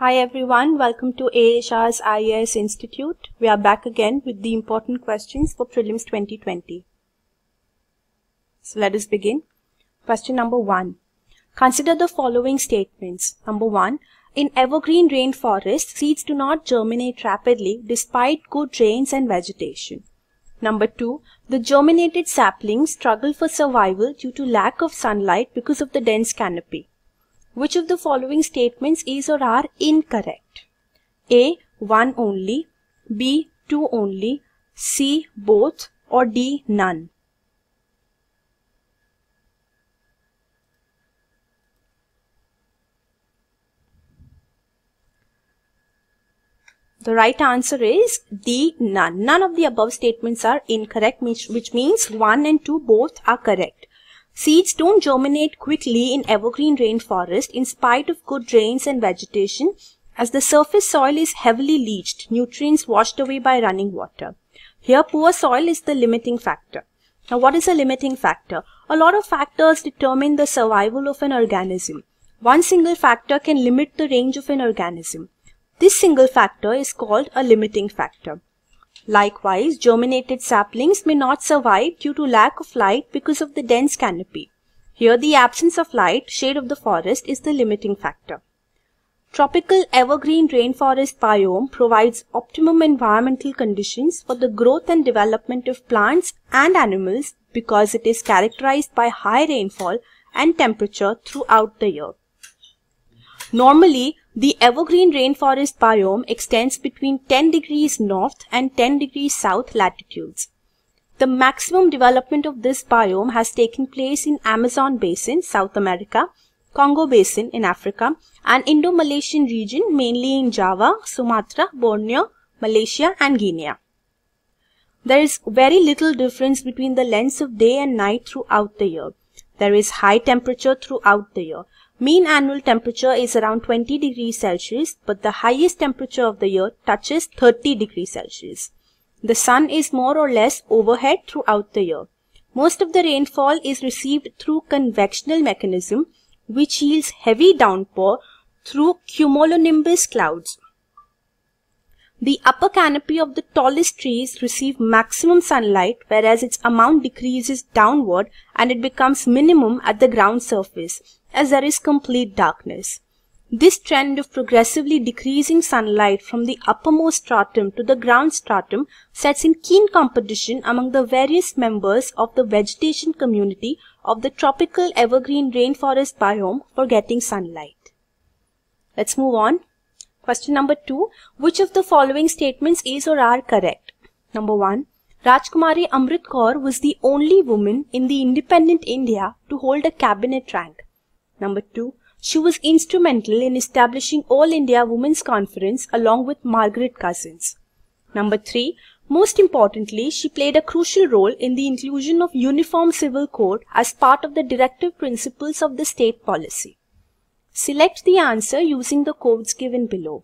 Hi everyone, welcome to AHR's IAS Institute. We are back again with the important questions for Prelims 2020. So let us begin. Question number 1. Consider the following statements. Number 1. In evergreen rainforests, seeds do not germinate rapidly despite good rains and vegetation. Number 2. The germinated saplings struggle for survival due to lack of sunlight because of the dense canopy. Which of the following statements is or are incorrect? A. One only. B. Two only. C. Both. Or D. None. The right answer is D. None. None of the above statements are incorrect, which means 1 and 2 both are correct. Seeds don't germinate quickly in evergreen rainforest in spite of good rains and vegetation as the surface soil is heavily leached, nutrients washed away by running water. Here poor soil is the limiting factor. Now what is a limiting factor? A lot of factors determine the survival of an organism. One single factor can limit the range of an organism. This single factor is called a limiting factor. Likewise, germinated saplings may not survive due to lack of light because of the dense canopy. Here the absence of light, shade of the forest is the limiting factor. Tropical evergreen rainforest biome provides optimum environmental conditions for the growth and development of plants and animals because it is characterized by high rainfall and temperature throughout the year. Normally, the evergreen rainforest biome extends between 10 degrees north and 10 degrees south latitudes. The maximum development of this biome has taken place in Amazon basin, South America, Congo basin in Africa, and Indo-Malaysian region mainly in Java, Sumatra, Borneo, Malaysia and Guinea. There is very little difference between the lengths of day and night throughout the year. There is high temperature throughout the year. Mean annual temperature is around 20 degrees Celsius, but the highest temperature of the year touches 30 degrees Celsius. The sun is more or less overhead throughout the year. Most of the rainfall is received through convectional mechanism, which yields heavy downpour through cumulonimbus clouds. The upper canopy of the tallest trees receive maximum sunlight whereas its amount decreases downward and it becomes minimum at the ground surface as there is complete darkness. This trend of progressively decreasing sunlight from the uppermost stratum to the ground stratum sets in keen competition among the various members of the vegetation community of the tropical evergreen rainforest biome for getting sunlight. Let's move on. Question number 2. Which of the following statements is or are correct? Number 1. Rajkumari Amrit Kaur was the only woman in the independent India to hold a cabinet rank. Number 2. She was instrumental in establishing All India Women's Conference along with Margaret Cousins. Number 3. Most importantly, she played a crucial role in the inclusion of Uniform Civil Code as part of the directive principles of the state policy. Select the answer using the codes given below.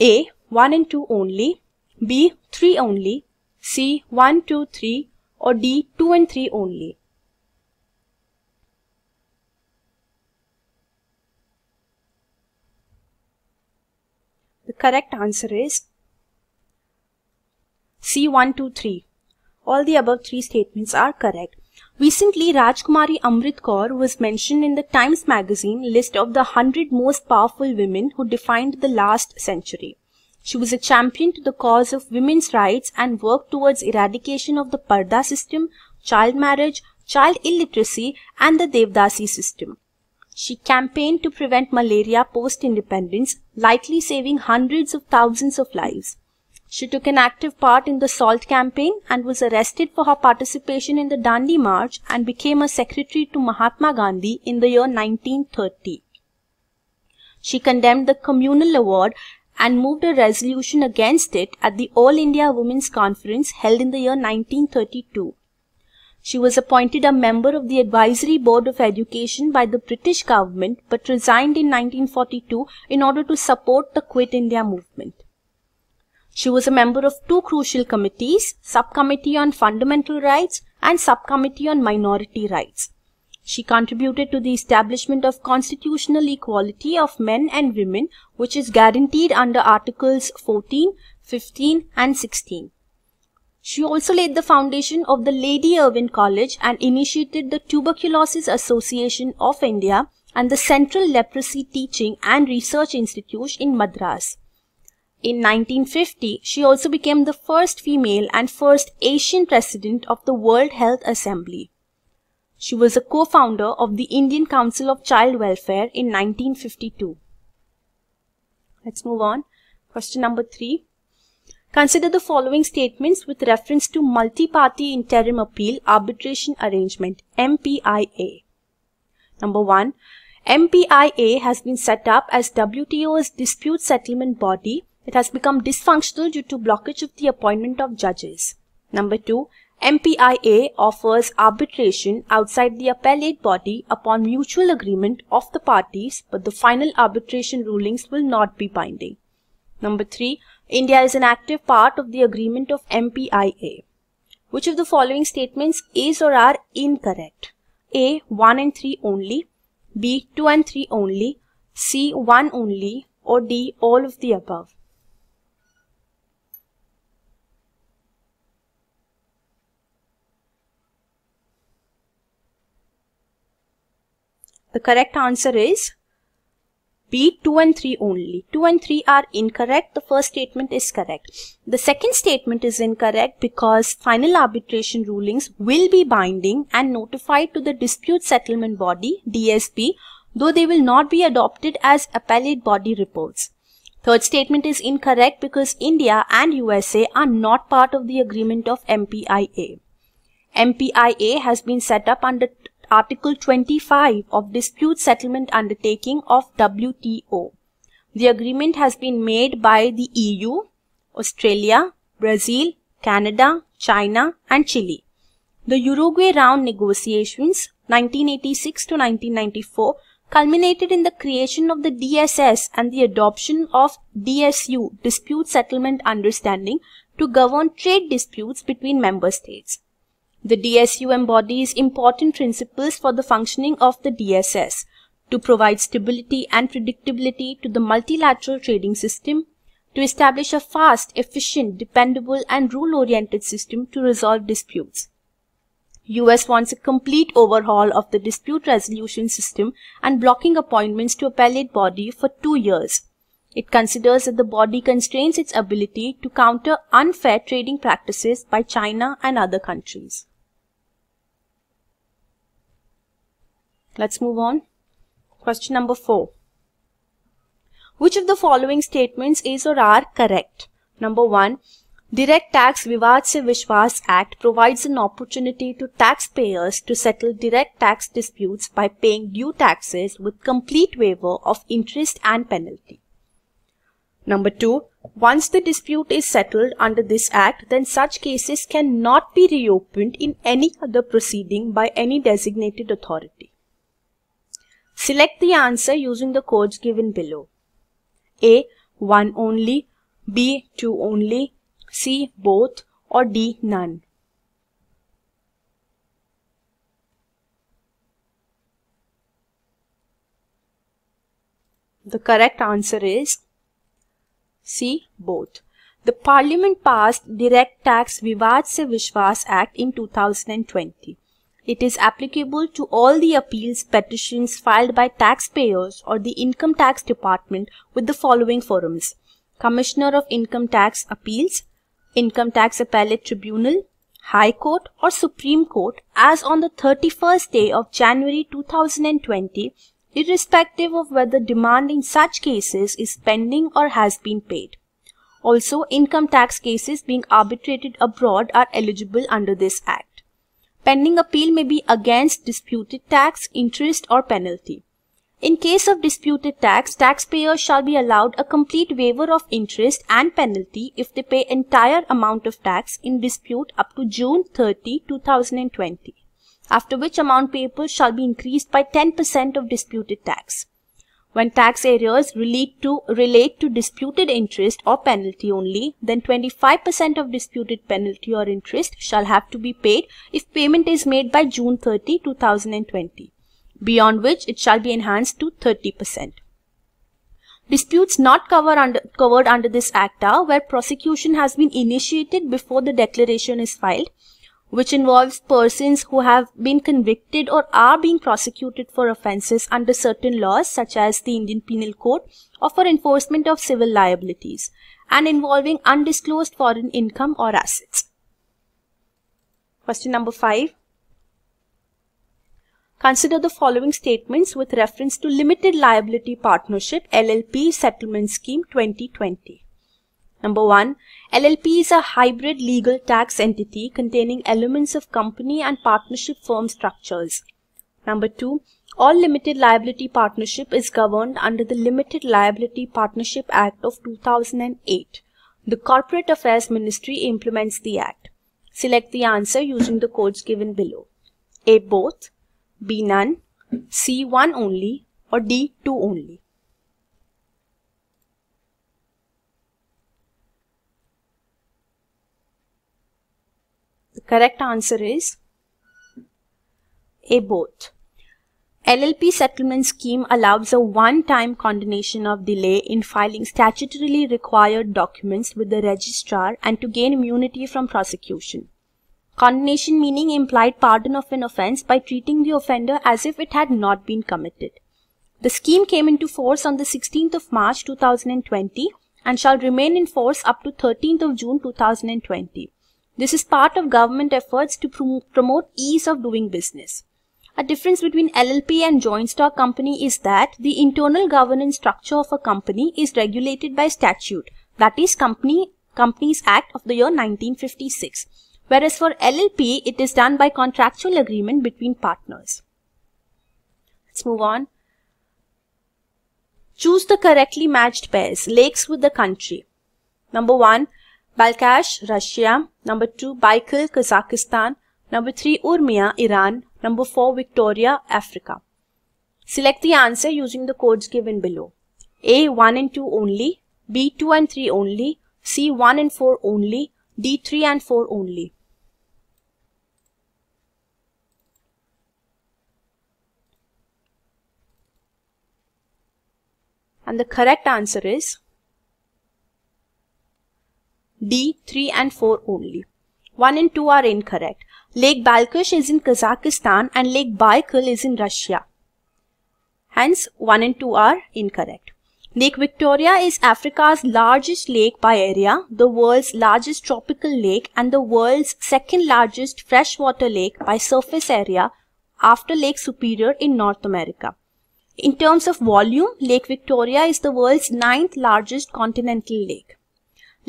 A. 1 and 2 only, B. 3 only, C. 1, 2, 3 or D. 2 and 3 only. The correct answer is C123. All the above three statements are correct. Recently, Rajkumari Amrit Kaur was mentioned in the Times magazine list of the 100 most powerful women who defined the last century. She was a champion to the cause of women's rights and worked towards eradication of the Parda system, child marriage, child illiteracy and the Devdasi system. She campaigned to prevent malaria post-independence, likely saving hundreds of thousands of lives. She took an active part in the SALT campaign and was arrested for her participation in the Dandi March and became a secretary to Mahatma Gandhi in the year 1930. She condemned the communal award and moved a resolution against it at the All India Women's Conference held in the year 1932. She was appointed a member of the Advisory Board of Education by the British government but resigned in 1942 in order to support the Quit India movement. She was a member of two crucial committees, Subcommittee on Fundamental Rights and Subcommittee on Minority Rights. She contributed to the establishment of constitutional equality of men and women which is guaranteed under Articles 14, 15 and 16. She also laid the foundation of the Lady Irwin College and initiated the Tuberculosis Association of India and the Central Leprosy Teaching and Research Institute in Madras. In 1950, she also became the first female and first Asian president of the World Health Assembly. She was a co-founder of the Indian Council of Child Welfare in 1952. Let's move on. Question number three. Consider the following statements with reference to Multi-Party Interim Appeal Arbitration Arrangement, MPIA. Number one, MPIA has been set up as WTO's dispute settlement body it has become dysfunctional due to blockage of the appointment of judges. Number 2. MPIA offers arbitration outside the appellate body upon mutual agreement of the parties, but the final arbitration rulings will not be binding. Number 3. India is an active part of the agreement of MPIA. Which of the following statements is or are incorrect? A. 1 and 3 only. B. 2 and 3 only. C. 1 only. Or D. All of the above. The correct answer is B 2 and 3 only. 2 and 3 are incorrect. The first statement is correct. The second statement is incorrect because final arbitration rulings will be binding and notified to the dispute settlement body (DSP), though they will not be adopted as appellate body reports. Third statement is incorrect because India and USA are not part of the agreement of MPIA. MPIA has been set up under Article 25 of Dispute Settlement Undertaking of WTO. The agreement has been made by the EU, Australia, Brazil, Canada, China and Chile. The Uruguay round negotiations 1986 to 1994 culminated in the creation of the DSS and the adoption of DSU Dispute Settlement Understanding to govern trade disputes between member states. The DSU embodies important principles for the functioning of the DSS to provide stability and predictability to the multilateral trading system, to establish a fast, efficient, dependable and rule-oriented system to resolve disputes. US wants a complete overhaul of the dispute resolution system and blocking appointments to appellate body for two years. It considers that the body constrains its ability to counter unfair trading practices by China and other countries. Let's move on. Question number 4. Which of the following statements is or are correct? Number 1. Direct Tax Vivad Se Vishwas Act provides an opportunity to taxpayers to settle direct tax disputes by paying due taxes with complete waiver of interest and penalty. Number 2. Once the dispute is settled under this Act, then such cases cannot be reopened in any other proceeding by any designated authority. Select the answer using the codes given below. A. 1 only, B. 2 only, C. Both or D. None. The correct answer is C. Both. The Parliament passed Direct Tax Vivad Se Vishwas Act in 2020. It is applicable to all the appeals petitions filed by taxpayers or the Income Tax Department with the following forums. Commissioner of Income Tax Appeals, Income Tax Appellate Tribunal, High Court or Supreme Court as on the 31st day of January 2020 irrespective of whether demand in such cases is pending or has been paid. Also, income tax cases being arbitrated abroad are eligible under this Act. Pending appeal may be against disputed tax, interest or penalty. In case of disputed tax, taxpayers shall be allowed a complete waiver of interest and penalty if they pay entire amount of tax in dispute up to June 30, 2020, after which amount payable shall be increased by 10% of disputed tax. When tax errors relate to, relate to disputed interest or penalty only, then 25% of disputed penalty or interest shall have to be paid if payment is made by June 30, 2020, beyond which it shall be enhanced to 30%. Disputes not under, covered under this Act are where prosecution has been initiated before the declaration is filed which involves persons who have been convicted or are being prosecuted for offences under certain laws such as the Indian Penal Code or for enforcement of civil liabilities and involving undisclosed foreign income or assets. Question number 5. Consider the following statements with reference to Limited Liability Partnership LLP Settlement Scheme 2020. Number one, LLP is a hybrid legal tax entity containing elements of company and partnership firm structures. Number two, all limited liability partnership is governed under the Limited Liability Partnership Act of 2008. The Corporate Affairs Ministry implements the act. Select the answer using the codes given below. A. Both, B. None, C. One only, or D. Two only. correct answer is A. Both. LLP settlement scheme allows a one-time condonation of delay in filing statutorily required documents with the registrar and to gain immunity from prosecution. Condonation meaning implied pardon of an offense by treating the offender as if it had not been committed. The scheme came into force on the 16th of March 2020 and shall remain in force up to 13th of June 2020. This is part of government efforts to prom promote ease of doing business. A difference between LLP and joint stock company is that the internal governance structure of a company is regulated by statute, that is company, Companies Act of the year 1956, whereas for LLP it is done by contractual agreement between partners. Let's move on. Choose the correctly matched pairs, lakes with the country. Number 1. Balkash, Russia. Number 2, Baikal, Kazakhstan. Number 3, Urmia, Iran. Number 4, Victoria, Africa. Select the answer using the codes given below. A 1 and 2 only, B 2 and 3 only, C 1 and 4 only, D 3 and 4 only. And the correct answer is D, 3 and 4 only. 1 and 2 are incorrect. Lake Balkhish is in Kazakhstan and Lake Baikal is in Russia. Hence, 1 and 2 are incorrect. Lake Victoria is Africa's largest lake by area, the world's largest tropical lake and the world's second largest freshwater lake by surface area after Lake Superior in North America. In terms of volume, Lake Victoria is the world's ninth largest continental lake.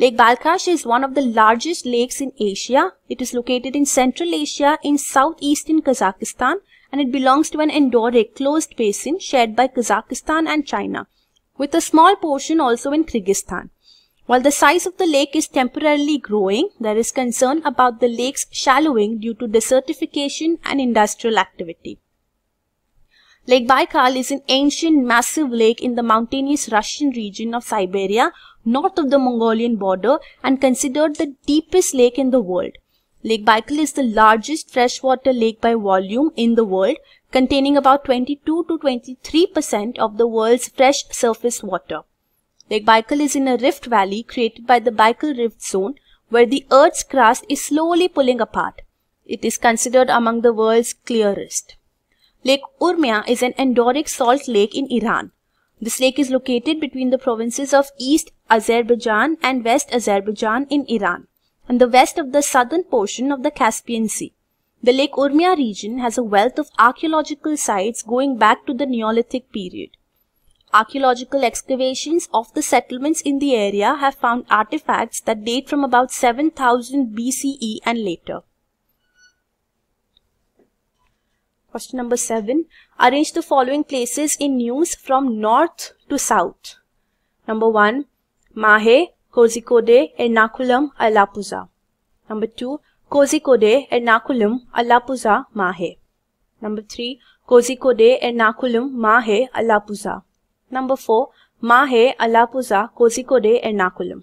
Lake Balkhash is one of the largest lakes in Asia. It is located in Central Asia in southeastern Kazakhstan and it belongs to an endoric closed basin shared by Kazakhstan and China, with a small portion also in Kyrgyzstan. While the size of the lake is temporarily growing, there is concern about the lake's shallowing due to desertification and industrial activity. Lake Baikal is an ancient massive lake in the mountainous Russian region of Siberia north of the Mongolian border and considered the deepest lake in the world. Lake Baikal is the largest freshwater lake by volume in the world, containing about 22 to 23% of the world's fresh surface water. Lake Baikal is in a rift valley created by the Baikal Rift Zone, where the Earth's crust is slowly pulling apart. It is considered among the world's clearest. Lake Urmia is an endoric salt lake in Iran. This lake is located between the provinces of East Azerbaijan and West Azerbaijan in Iran, and the west of the southern portion of the Caspian Sea. The Lake Urmia region has a wealth of archaeological sites going back to the Neolithic period. Archaeological excavations of the settlements in the area have found artifacts that date from about 7000 BCE and later. Question number 7. Arrange the following places in news from north to south. Number 1. Mahe, Kozhikode, Ernakulam, Alapuza. Number 2. Kozhikode, Ernakulam, Alapuza, Mahe. Number 3. Kozikode, Ernakulam, Mahe, Alapuza. Number 4. Mahe, Alapuza, Kozikode, Ernakulam.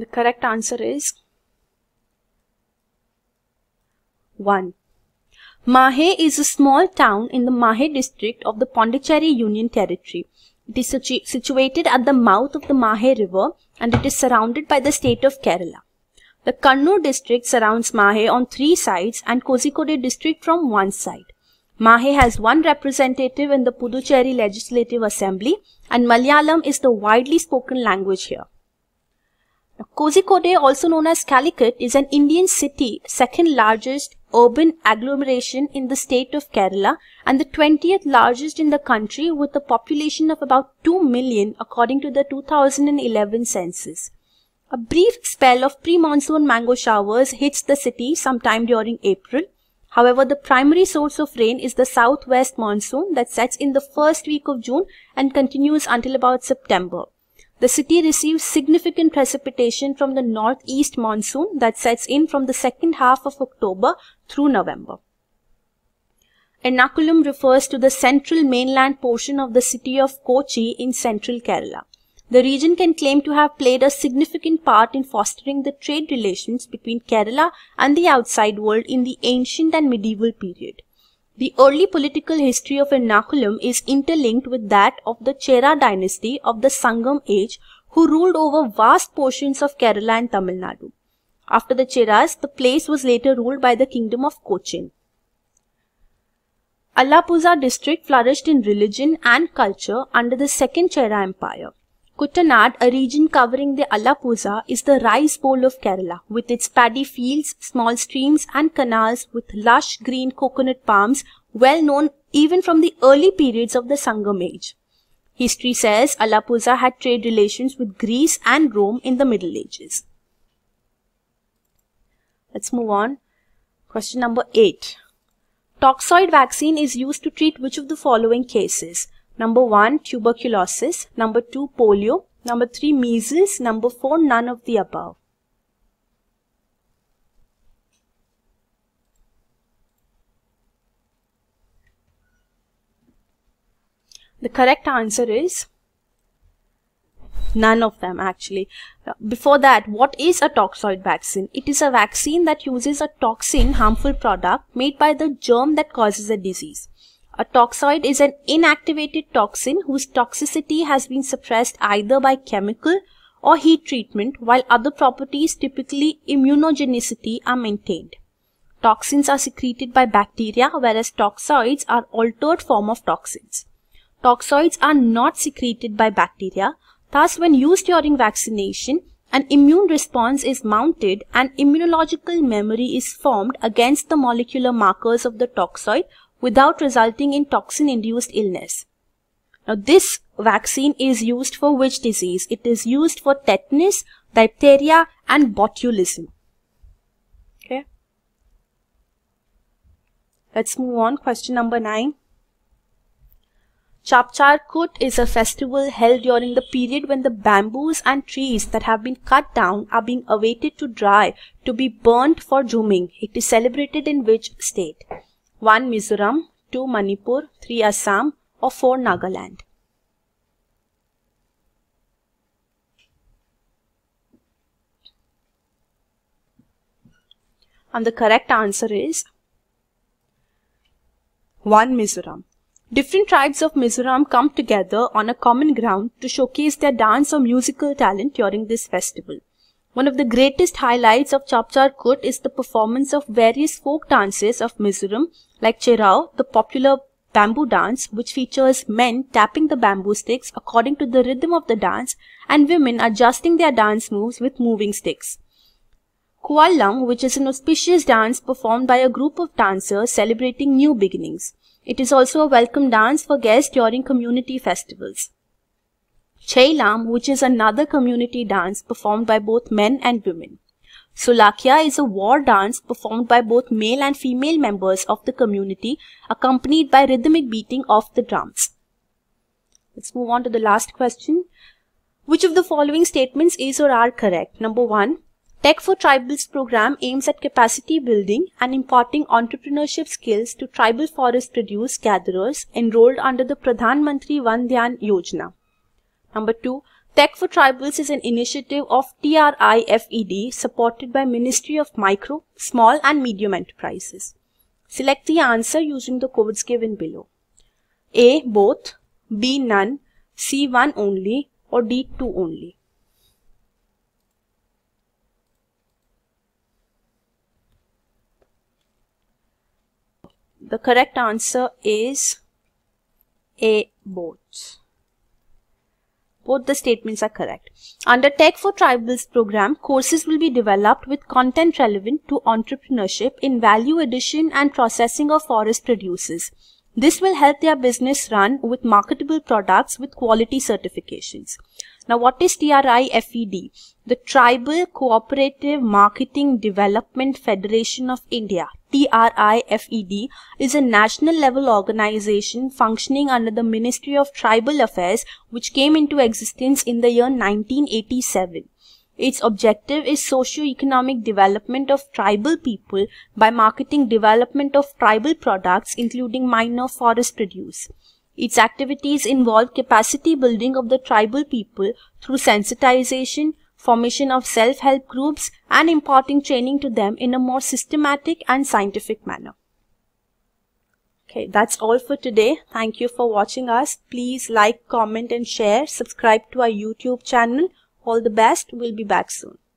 The correct answer is 1. Mahe is a small town in the Mahe district of the Pondicherry Union Territory. It is situated at the mouth of the Mahe River and it is surrounded by the state of Kerala. The Kannur district surrounds Mahe on three sides and Kozhikode district from one side. Mahe has one representative in the Puducherry Legislative Assembly and Malayalam is the widely spoken language here. Kozhikode, also known as Calicut, is an Indian city, second largest urban agglomeration in the state of Kerala and the 20th largest in the country with a population of about 2 million according to the 2011 census. A brief spell of pre-monsoon mango showers hits the city sometime during April. However, the primary source of rain is the southwest monsoon that sets in the first week of June and continues until about September. The city receives significant precipitation from the northeast monsoon that sets in from the second half of October through November. Ernakulam refers to the central mainland portion of the city of Kochi in central Kerala. The region can claim to have played a significant part in fostering the trade relations between Kerala and the outside world in the ancient and medieval period. The early political history of Ernakulam is interlinked with that of the Chera dynasty of the Sangam age who ruled over vast portions of Kerala and Tamil Nadu. After the Cheras, the place was later ruled by the kingdom of Cochin. Allapuza district flourished in religion and culture under the second Chera empire. Kuttanad, a region covering the Alappuzha, is the rice bowl of Kerala, with its paddy fields, small streams and canals with lush green coconut palms, well known even from the early periods of the Sangam age. History says Alappuzha had trade relations with Greece and Rome in the Middle Ages. Let's move on. Question number 8. Toxoid vaccine is used to treat which of the following cases? Number 1, tuberculosis. Number 2, polio. Number 3, measles. Number 4, none of the above. The correct answer is none of them actually. Before that, what is a toxoid vaccine? It is a vaccine that uses a toxin harmful product made by the germ that causes a disease. A toxoid is an inactivated toxin whose toxicity has been suppressed either by chemical or heat treatment while other properties typically immunogenicity are maintained. Toxins are secreted by bacteria whereas toxoids are altered form of toxins. Toxoids are not secreted by bacteria. Thus, when used during vaccination, an immune response is mounted and immunological memory is formed against the molecular markers of the toxoid without resulting in toxin-induced illness. Now this vaccine is used for which disease? It is used for tetanus, diphtheria and botulism. Okay. Let's move on. Question number 9. Chapchar Kut is a festival held during the period when the bamboos and trees that have been cut down are being awaited to dry to be burnt for jhuming. It is celebrated in which state? 1 Mizoram, 2 Manipur, 3 Assam or 4 Nagaland. And the correct answer is 1 Mizoram. Different tribes of Mizoram come together on a common ground to showcase their dance or musical talent during this festival. One of the greatest highlights of Chapchar Kut is the performance of various folk dances of Mizoram like Cherao, the popular bamboo dance which features men tapping the bamboo sticks according to the rhythm of the dance and women adjusting their dance moves with moving sticks. Kualam, which is an auspicious dance performed by a group of dancers celebrating new beginnings. It is also a welcome dance for guests during community festivals. Cheilam, which is another community dance performed by both men and women. Sulakya is a war dance performed by both male and female members of the community, accompanied by rhythmic beating of the drums. Let's move on to the last question. Which of the following statements is or are correct? Number 1. Tech for Tribals program aims at capacity building and imparting entrepreneurship skills to tribal forest produce gatherers enrolled under the Pradhan Mantri Vandhyan Yojana. Number 2. Tech for Tribals is an initiative of TRIFED supported by Ministry of Micro, Small and Medium Enterprises. Select the answer using the codes given below. A. Both, B. None, C. One only or D. Two only. The correct answer is A. Both. Both the statements are correct. Under Tech for Tribals program, courses will be developed with content relevant to entrepreneurship in value addition and processing of forest produces. This will help their business run with marketable products with quality certifications. Now, what is TRIFED? The Tribal Cooperative Marketing Development Federation of India, TRIFED, is a national level organization functioning under the Ministry of Tribal Affairs which came into existence in the year 1987. Its objective is socio-economic development of tribal people by marketing development of tribal products including minor forest produce. Its activities involve capacity building of the tribal people through sensitization, formation of self-help groups and imparting training to them in a more systematic and scientific manner. Okay, that's all for today. Thank you for watching us. Please like, comment and share. Subscribe to our YouTube channel. All the best. We'll be back soon.